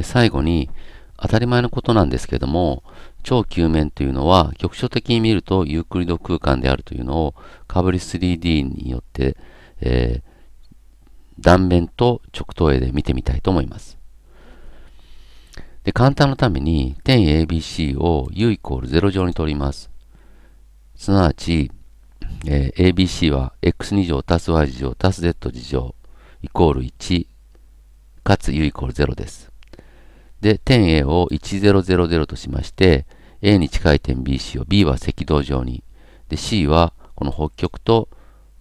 最後に、当たり前のことなんですけども、超球面というのは局所的に見るとユークリド空間であるというのをカブリ 3D によって、えー、断面と直投影で見てみたいと思います。で、簡単のために点 ABC を u イコール0乗に取ります。すなわち、えー、ABC は x2 乗足す y 乗足す z 乗イコール1かつ u イコール0です。で、点 A を1000としまして、A に近い点 BC を B は赤道上に、で、C はこの北極と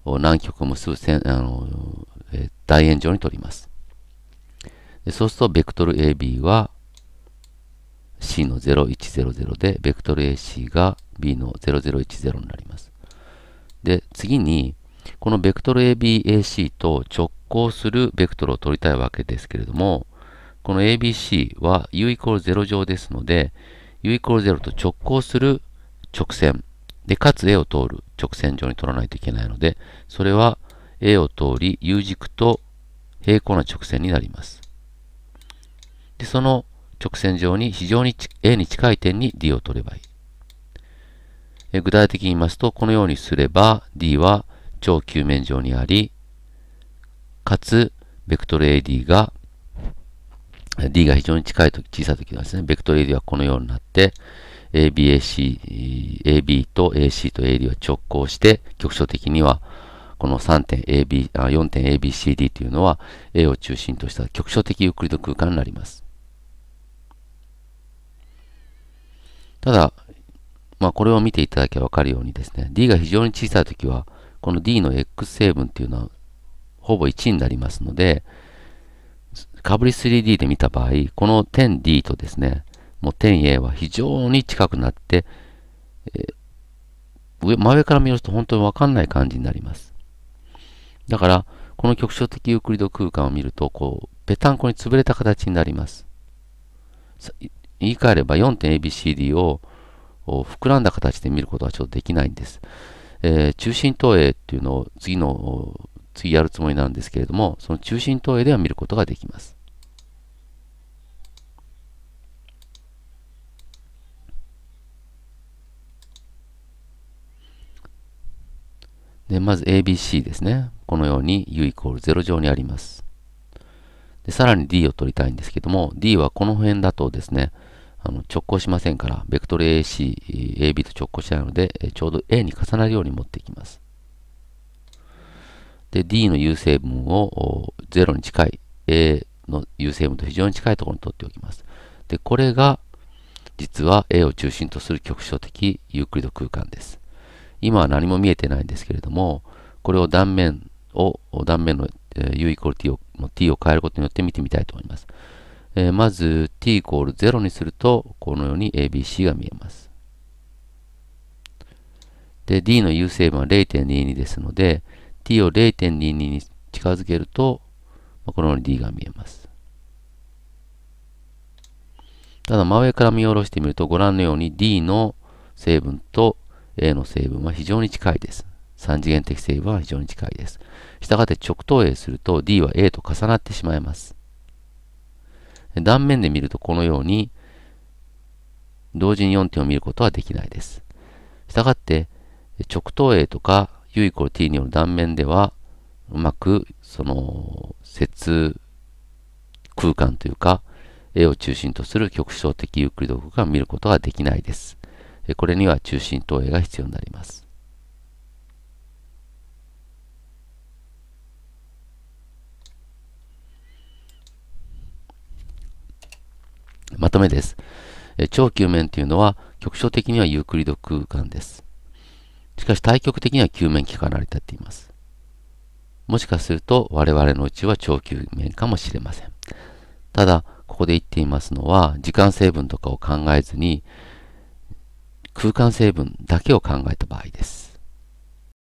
南極を結ぶ線あの、えー、楕円上に取ります。でそうすると、ベクトル AB は C の0100で、ベクトル AC が B の0010になります。で、次に、このベクトル ABAC と直行するベクトルを取りたいわけですけれども、この ABC は u イコール0乗ですので、u イコール0と直行する直線、で、かつ A を通る直線上に取らないといけないので、それは A を通り U 軸と平行な直線になります。で、その直線上に非常に A に近い点に D を取ればいい。具体的に言いますと、このようにすれば D は超球面上にあり、かつ、ベクトル AD が D が非常に近いとき、小さいときはですね、ベクトル AD はこのようになって、ABAC、AB と AC と AD は直行して、局所的には、この3点 AB、4点 ABCD というのは、A を中心とした局所的ゆっくりと空間になります。ただ、まあ、これを見ていただけばわかるようにですね、D が非常に小さいときは、この D の X 成分っていうのは、ほぼ1になりますので、かぶり 3D で見た場合、この 10D とですね、もう 10A は非常に近くなって、えー、上真上から見ると本当にわかんない感じになります。だから、この局所的ユークリド空間を見ると、こう、ぺたんこに潰れた形になります。言い換えれば 4.ABCD を膨らんだ形で見ることはちょっとできないんです。えー、中心投影っていうのを次の次やるつもりなんですけれども、その中心投影では見ることができます。で、まず ABC ですね。このように u イコール0上にあります。で、さらに D を取りたいんですけども、D はこの辺だとですね、あの直行しませんから、ベクトル AC、AB と直行しないので、ちょうど A に重なるように持っていきます。で、D の有成分を0に近い A の有成分と非常に近いところに取っておきます。で、これが実は A を中心とする局所的ユークリド空間です。今は何も見えてないんですけれども、これを断面を、断面の U イコール T を、T を変えることによって見てみたいと思います。えー、まず T イコール0にすると、このように ABC が見えます。で、D の有成分は0.22ですので、t を0.22に近づけると、このように D が見えます。ただ真上から見下ろしてみるとご覧のように D の成分と A の成分は非常に近いです。3次元的成分は非常に近いです。したがって直投影すると D は A と重なってしまいます。断面で見るとこのように同時に4点を見ることはできないです。したがって直投影とか U イコール T による断面では、うまく、その、接空間というか、A を中心とする局所的ユークリド空間を見ることはできないです。これには中心投影が必要になります。まとめです。超球面というのは局所的にはユークリド空間です。しかし対極的には球面機から成り立っています。もしかすると我々のうちは超球面かもしれません。ただ、ここで言っていますのは、時間成分とかを考えずに、空間成分だけを考えた場合です。